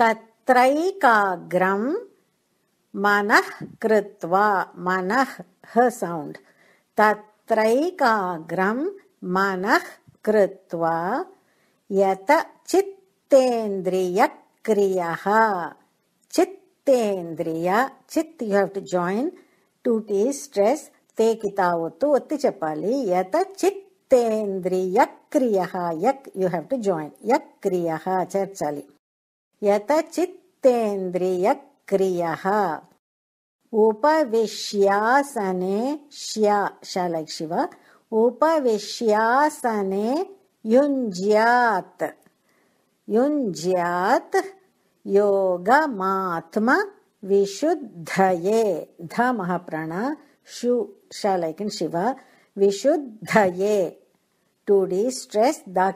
तत्रैकाग्रं मनः कृत्वा मनः ह सौण्ड् तत्रैकाग्रं मनः कृत्वा यत चित्तेन्द्रियक्रियः चित्तेन्द्रिय चित् you have to join to the stress ते चपालि यत चित्तेन्द्रियक्रियः यक् यु हेव् टु जाइन् यक्क्रियः चर्चालि यतचितेन्द्रियक्रियः उपविश्यासने शिव उपविश्यासने युञ्ज्यात् युञ्ज्यात् योगमात्म विशुद्धये ध शु शैक शिव विशुद्धये तु डि स्ट्रेस् धा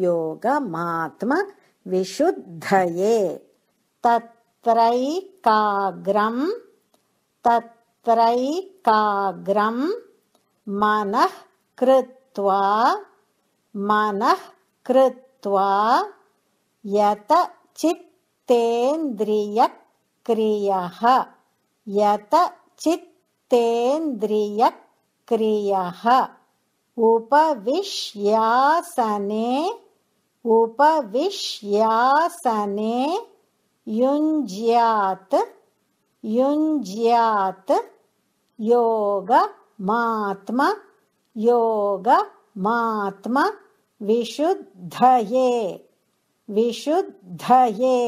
योगमात्म विशुद्धये तत्रैकाग्रम् तत्रैकाग्रम् मनः कृत्वा मनः कृत्वा यत यत चित्तेन्द्रियक्रियः उपविश्यासने उपविश्यासने युञ्ज्यात् युञ्ज्यात् योगमात्म योगमात्म विशुद्धये विशुद्धये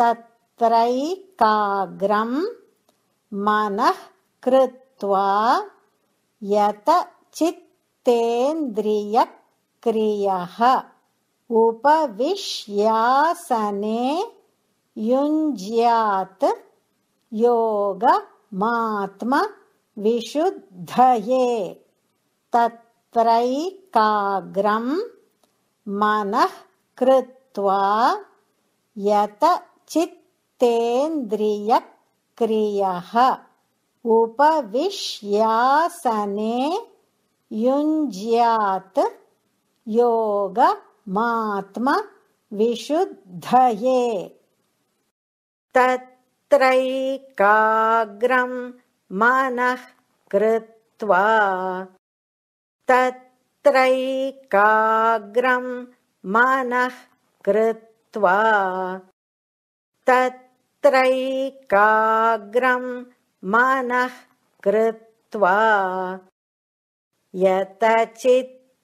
तत्रैकाग्रम् मनः कृत्वा यत चित्तेन्द्रियः उपविश्यासने युञ्ज्यात् योगमात्मविशुद्धये विशुद्धये तत्रैकाग्रम् मनः कृत्वा यत चित्तेन्द्रियक्रियः उपविश्यासने युञ्ज्यात् योगमात्म विशुद्धये तत्रैकाग्रम् मनः कृत्वा तत्रैकाग्रम् मनः कृत्वा तत्रैकाग्रम् मनः कृत्वा यतचित्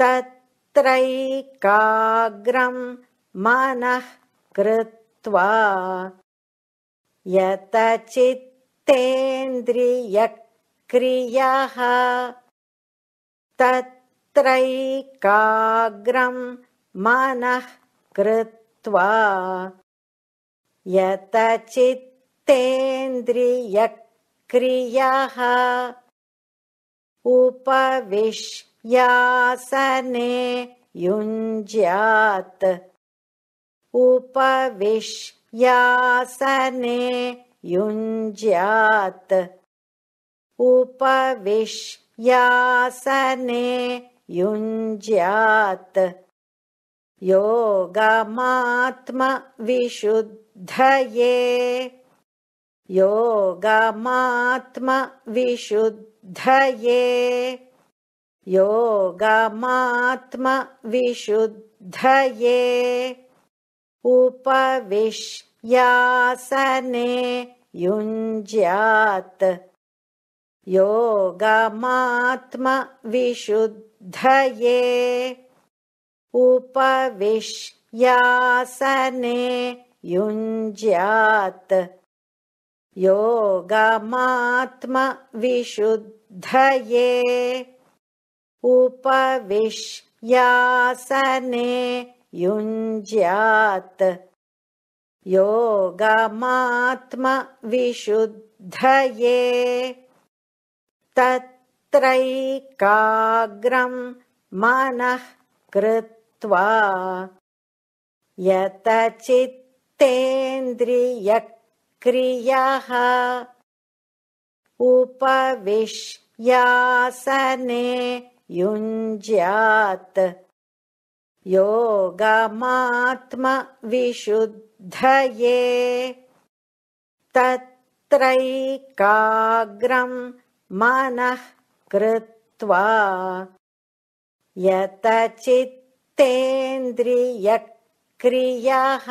तत्रैकाग्रम् मनः कृत्वा यतचित्तेन्द्रियक्रियः तत्रैकाग्रम् मनः कृत्वा यतचित्तेन्द्रियक्रियः उपविश्यासने युञ्ज्यात् उपविश्यासने युञ्ज्यात् उपविश्यासने युञ्ज्यात् योगमात्मविशुद्धये योगमात्मविशुद्ध धये योगमात्मविशुद्धये उपविश्यासने युञ्ज्यात् योगमात्मविशुद्धये उपविश्यासने युञ्ज्यात् योगमात्मविशुद्धये उपविश्यासने युञ्ज्यात् योगमात्मविशुद्धये तत्रैकाग्रम् मनः कृत्वा यतचित्तेन्द्रिय क्रियः उपविश्यासने युञ्ज्यात् योगमात्मविशुद्धये तत्रैकाग्रम् मनः कृत्वा यतचित्तेन्द्रियक्रियः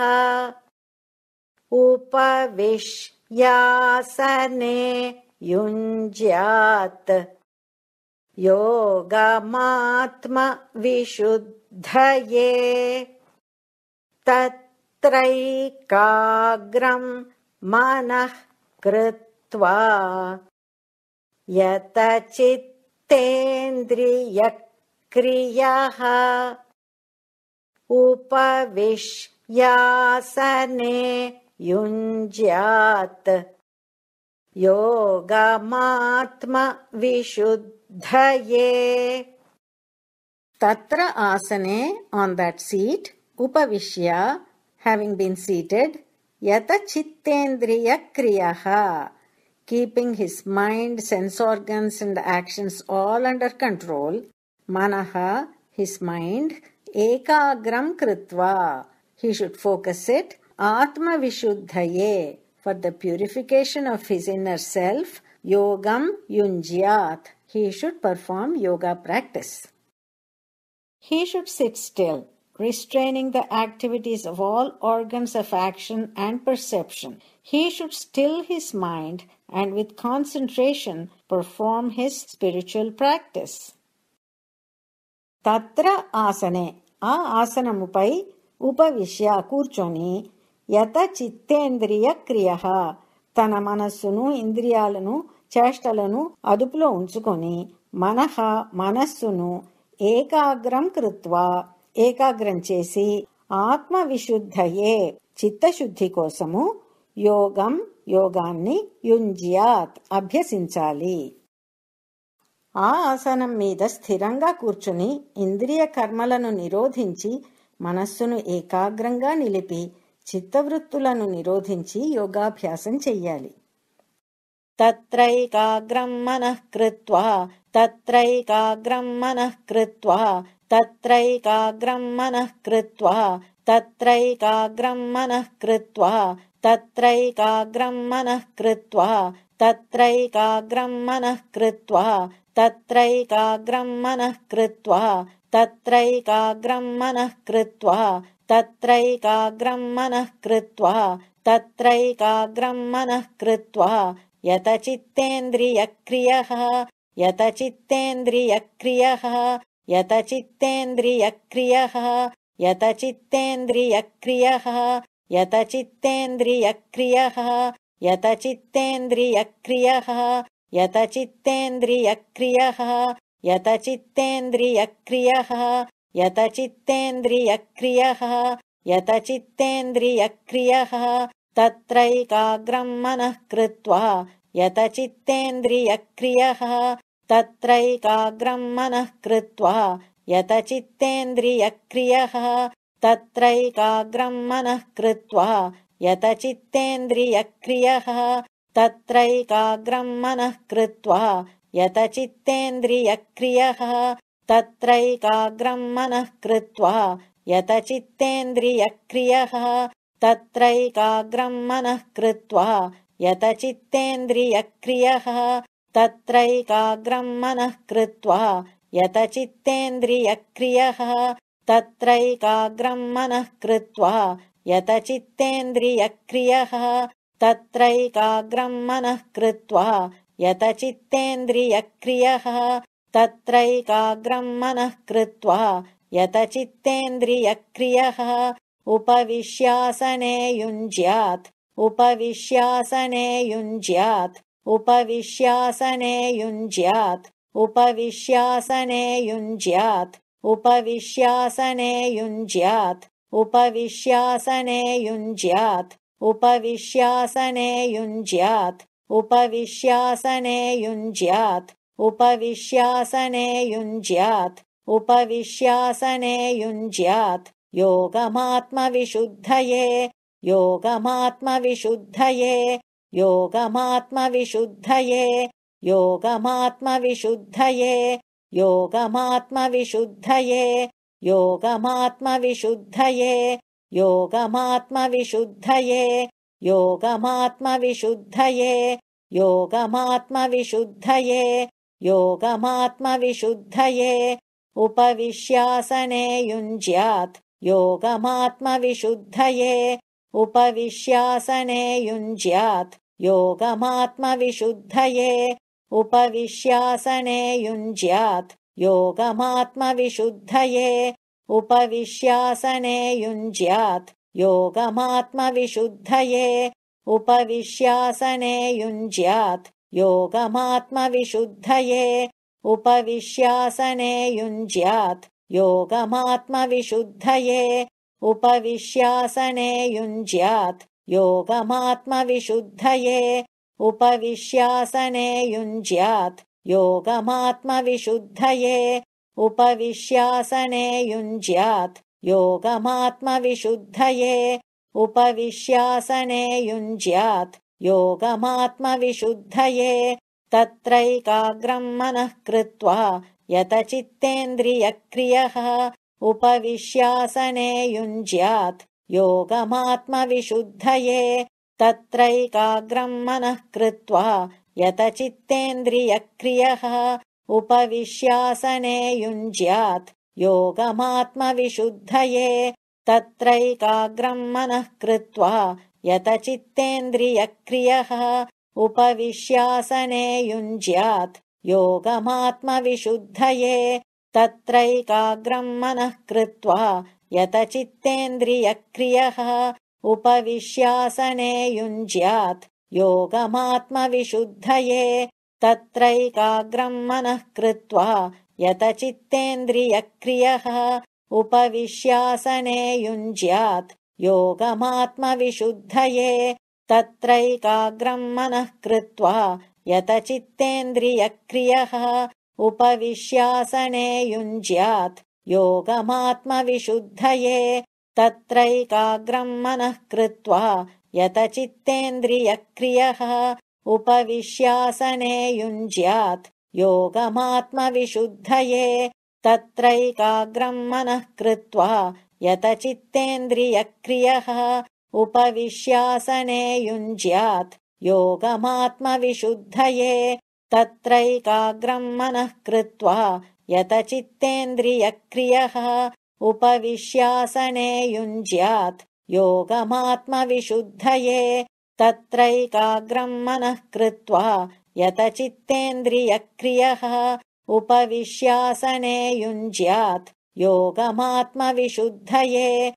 उपविश्यासने युञ्ज्यात् योगमात्मविशुद्धये तत्रैकाग्रम् मनः कृत्वा यतचित्तेन्द्रियक्रियः उपविश्यासने युञ्ज्यात् योगमात्मविशुद्धये तत्र आसने ऑन दट् सीट उपविश्य सीटेड बीन् सीटेड् यतचित्तेन्द्रियक्रियः keeping his mind sense organs and actions all under control मनः हिस् मैण्ड् एकाग्रम् कृत्वा he should focus it Atma Vishuddhaye for the purification of his inner self, Yogam Yunjyat. He should perform yoga practice. He should sit still, restraining the activities of all organs of action and perception. He should still his mind and with concentration perform his spiritual practice. తత్ర ఆసనే ఆ ఆసనముపై ఉపవిశ్య యత చిత్తేంద్రియ క్రియ తన మనస్సును ఇంద్రియాలను చేష్టలను అదుపులో ఉంచుకొని మనహ మనస్సును ఏకాగ్రం కృత్వా ఏకాగ్రం చేసి ఆత్మ విశుద్ధయే చిత్తశుద్ధి కోసము యోగం యోగాన్ని యుంజియాత్ అభ్యసించాలి ఆ ఆసనం మీద స్థిరంగా కూర్చుని ఇంద్రియ కర్మలను నిరోధించి మనస్సును ఏకాగ్రంగా నిలిపి చిత్తవృత్తులను నిరోధించి యోగాభ్యాసం చెయ్యాలి తత్రైకాగ్రం మనఃకృత్వా తత్రైకాగ్రం మనఃకృత్వా తత్రైకాగ్రం మనఃకృత్వా తత్రైకాగ్రం మనఃకృత్వా తత్రైకాగ్రం మనఃకృత్వా తత్రైకాగ్రం మనఃకృత్వా తత్రైకాగ్రం మనఃకృత్వా తత్రైకాగ్రం మనఃకృత్వా तत्रैकाग्रं मनः कृत्वा तत्रैकाग्रं मनः कृत्वा यतचित्तेन्द्रियक्रियः यतचित्तेन्द्रियक्रियः यतचित्तेन्द्रियक्रियः यतचित्तेन्द्रियक्रियः यतचित्तेन्द्रियक्रियः यतचित्तेन्द्रियक्रियः यतचित्तेन्द्रियक्रियः यतचित्तेन्द्रियक्रियः यतचित्तेन्द्रियक्रियः यतचित्तेन्द्रियक्रियः तत्रैकाग्रम् मनः कृत्वा यतचित्तेन्द्रियक्रियः तत्रैकाग्रम् मनः कृत्वा यतचित्तेन्द्रियक्रियः तत्रैकाग्रम् मनः कृत्वा यतचित्तेन्द्रियक्रियः तत्रैकाग्रम् मनः कृत्वा यतचित्तेन्द्रियक्रियः तत्रैकाग्रम् मनः कृत्वा यतचित्तेन्द्रियक्रियः तत्रैकाग्रम् मनः कृत्वा यतचित्तेन्द्रियक्रियः तत्रैकाग्रम् मनः कृत्वा यतचित्तेन्द्रियक्रियः तत्रैकाग्रम् मनः कृत्वा यतचित्तेन्द्रियक्रियः तत्रैकाग्रम् मनः कृत्वा यतचित्तेन्द्रियक्रियः मनः कृत्वा यतचित्तेन्द्रियक्रियः उपविश्यासने युञ्ज्यात् उपविश्यासने युञ्ज्यात् उपविश्यासने युञ्ज्यात् उपविश्यासने युञ्ज्यात् उपविश्यासने युञ्ज्यात् उपविश्यासने युञ्ज्यात् उपविश्यासने युञ्ज्यात् उपविश्यासने युञ्ज्यात् उपविश्यासने युञ्ज्यात् उपविश्यासने युञ्ज्यात् योगमात्मविशुद्धये योगमात्मविशुद्धये योगमात्मविशुद्धये योगमात्मविशुद्धये योगमात्मविशुद्धये योगमात्मविशुद्धये योगमात्मविशुद्धये योगमात्मविशुद्धये योगमात्मविशुद्धये योगमात्मविशुद्धये उपविश्यासने युञ्ज्यात् योगमात्मविशुद्धये उपविश्यासने युञ्ज्यात् योगमात्मविशुद्धये उपविश्यासने युञ्ज्यात् योगमात्मविशुद्धये उपविश्यासने युञ्ज्यात् योगमात्मविशुद्धये उपविश्यासने युञ्ज्यात् योगमात्मविशुद्धये उपविश्यासने युञ्ज्यात् योगमात्मविशुद्धये उपविश्यासने युञ्ज्यात् योगमात्मविशुद्धये उपविश्यासने युञ्ज्यात् योगमात्मविशुद्धये उपविश्यासने युञ्ज्यात् योगमात्मविशुद्धये उपविश्यासने युञ्ज्यात् योगमात्मविशुद्धये तत्रैकाग्रम् मनः कृत्वा यतचित्तेन्द्रियक्रियः उपविश्यासने युञ्ज्यात् योगमात्मविशुद्धये तत्रैकाग्रम् मनः कृत्वा यतचित्तेन्द्रियक्रियः उपविश्यासने युञ्ज्यात् योगमात्मविशुद्धये तत्रैकाग्रम् मनः कृत्वा यतचित्तेन्द्रियक्रियः उपविश्यासने युञ्ज्यात् योगमात्मविशुद्धये तत्रैकाग्रम् मनः कृत्वा यतचित्तेन्द्रियक्रियः उपविश्यासने युञ्ज्यात् योगमात्मविशुद्धये तत्रैकाग्रम् मनः कृत्वा यतचित्तेन्द्रियक्रियः उपविश्यासने युञ्ज्यात् योगमात्मविशुद्धये तत्रैकाग्रम् मनः कृत्वा यतचित्तेन्द्रियक्रियः उपविश्यासने युञ्ज्यात् योगमात्मविशुद्धये तत्रैकाग्रम् मनः कृत्वा यतचित्तेन्द्रियक्रियः उपविश्यासने युञ्ज्यात् योगमात्मविशुद्धये तत्रैकाग्रम् मनः कृत्वा यतचित्तेन्द्रियक्रियः उपविश्यासने युञ्ज्यात् योगमात्मविशुद्धये तत्रैकाग्रम् मनः कृत्वा यतचित्तेन्द्रियक्रियः उपविश्यासने युञ्ज्यात् योगमात्मविशुद्धये तत्रैकाग्रम् मनः कृत्वा यतचित्तेन्द्रियक्रियः उपविश्यासने युञ्ज्यात् योगमात्मविशुद्धये